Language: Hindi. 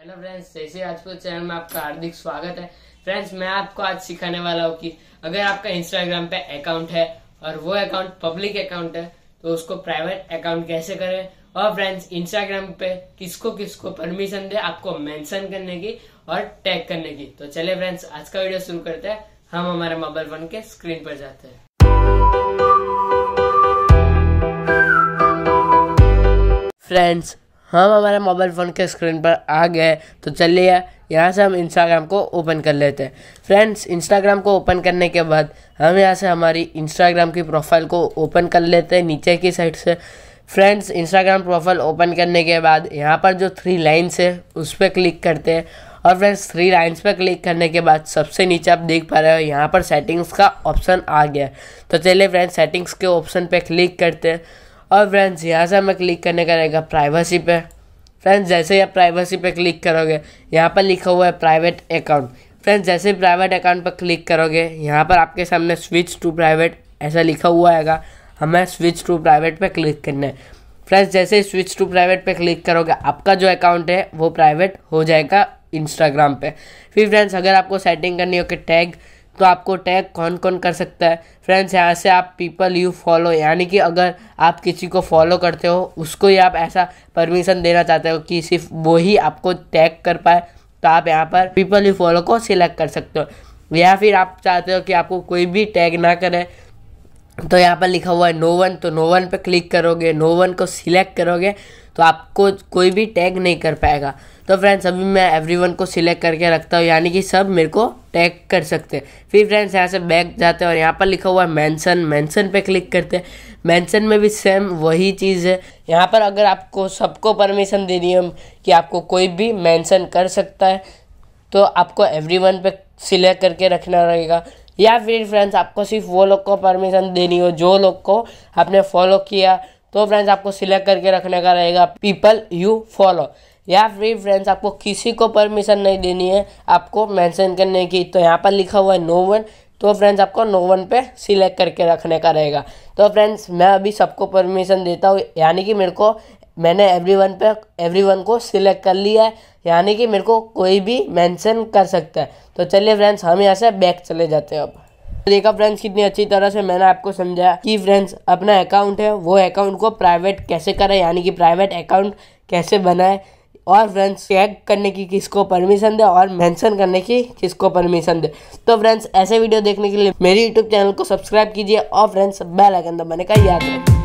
हेलो फ्रेंड्स जैसे आज को चैनल में आपका हार्दिक स्वागत है फ्रेंड्स मैं आपको आज सिखाने वाला हूँ कि अगर आपका इंस्टाग्राम पे अकाउंट है और वो अकाउंट पब्लिक अकाउंट है तो उसको प्राइवेट अकाउंट कैसे करें और फ्रेंड्स इंस्टाग्राम पे किसको किसको परमिशन दे आपको मेंशन करने की और टैग करने की तो चले फ्रेंड्स आज का वीडियो शुरू करते हैं हम हमारे मोबाइल फोन के स्क्रीन पर जाते हैं फ्रेंड्स हम हमारे मोबाइल फ़ोन के स्क्रीन पर आ गए तो चलिए यहाँ से हम इंस्टाग्राम को ओपन कर लेते हैं फ्रेंड्स इंस्टाग्राम को ओपन करने के बाद हम यहाँ से हमारी इंस्टाग्राम की प्रोफाइल को ओपन कर लेते हैं नीचे की साइड से फ्रेंड्स इंस्टाग्राम प्रोफाइल ओपन करने के बाद यहाँ पर जो थ्री लाइन्स है उस पर क्लिक करते हैं और फ्रेंड्स थ्री लाइन्स पर क्लिक करने के बाद सबसे नीचे आप देख पा रहे हो यहाँ पर सेटिंग्स का ऑप्शन आ गया तो चलिए फ्रेंड्स सेटिंग्स के ऑप्शन पर क्लिक करते हैं और फ्रेंड्स यहाँ से हमें क्लिक करने का रहेगा प्राइवेसी पे फ्रेंड्स जैसे ही आप प्राइवेसी पे क्लिक करोगे यहाँ पर लिखा हुआ है प्राइवेट अकाउंट फ्रेंड्स जैसे ही प्राइवेट अकाउंट पर क्लिक करोगे यहाँ पर आपके सामने स्विच टू प्राइवेट ऐसा लिखा हुआ है हमें स्विच टू प्राइवेट पर क्लिक करना है फ्रेंड्स जैसे ही स्विच टू प्राइवेट पर क्लिक करोगे आपका जो अकाउंट है वो प्राइवेट हो जाएगा इंस्टाग्राम पे फिर फ्रेंड्स अगर आपको सेटिंग करनी हो कि टैग तो आपको टैग कौन कौन कर सकता है फ्रेंड्स यहाँ से आप पीपल यू फॉलो यानी कि अगर आप किसी को फॉलो करते हो उसको ही आप ऐसा परमिशन देना चाहते हो कि सिर्फ वो ही आपको टैग कर पाए तो आप यहाँ पर पीपल यू फॉलो को सिलेक्ट कर सकते हो या फिर आप चाहते हो कि आपको कोई भी टैग ना करें तो यहाँ पर लिखा हुआ है नो वन तो नो वन पर क्लिक करोगे नो वन को सिलेक्ट करोगे तो आपको कोई भी टैग नहीं कर पाएगा तो फ्रेंड्स अभी मैं एवरीवन को सिलेक्ट करके रखता हूँ यानी कि सब मेरे को टैग कर सकते हैं फिर फ्रेंड्स यहाँ से बैक जाते हैं और यहाँ पर लिखा हुआ है मेंशन मेंशन पे क्लिक करते हैं मेंशन में भी सेम वही चीज़ है यहाँ पर अगर आपको सबको परमिशन दे रही हम कि आपको कोई भी मेंशन कर सकता है तो आपको एवरीवन पे सिलेक्ट करके रखना रहेगा या फिर फ्रेंड्स आपको सिर्फ वो लोग को परमिशन देनी हो जो लोग को आपने फॉलो किया तो फ्रेंड्स आपको सिलेक्ट करके रखने का रहेगा पीपल यू फॉलो या फिर फ्रेंड्स आपको किसी को परमिशन नहीं देनी है आपको मेंशन करने की तो यहाँ पर लिखा हुआ है नो वन तो फ्रेंड्स आपको नो वन पे सिलेक्ट करके रखने का रहेगा तो फ्रेंड्स मैं अभी सबको परमिशन देता हूँ यानी कि मेरे को मैंने एवरीवन पे एवरीवन को सिलेक्ट कर लिया है यानी कि मेरे को कोई भी मेंशन कर सकता है तो चलिए फ्रेंड्स हम यहाँ से बैक चले जाते हैं अब देखा फ्रेंड्स कितनी अच्छी तरह से मैंने आपको समझाया कि फ्रेंड्स अपना अकाउंट है वो अकाउंट को प्राइवेट कैसे करें यानी कि प्राइवेट अकाउंट कैसे बनाए और फ्रेंड्स चेक करने की किसको परमिशन दे और मेंशन करने की किसको परमिशन दे तो फ्रेंड्स ऐसे वीडियो देखने के लिए मेरे यूट्यूब चैनल को सब्सक्राइब कीजिए और फ्रेंड्स बेल आइकन दबाने का याद रखें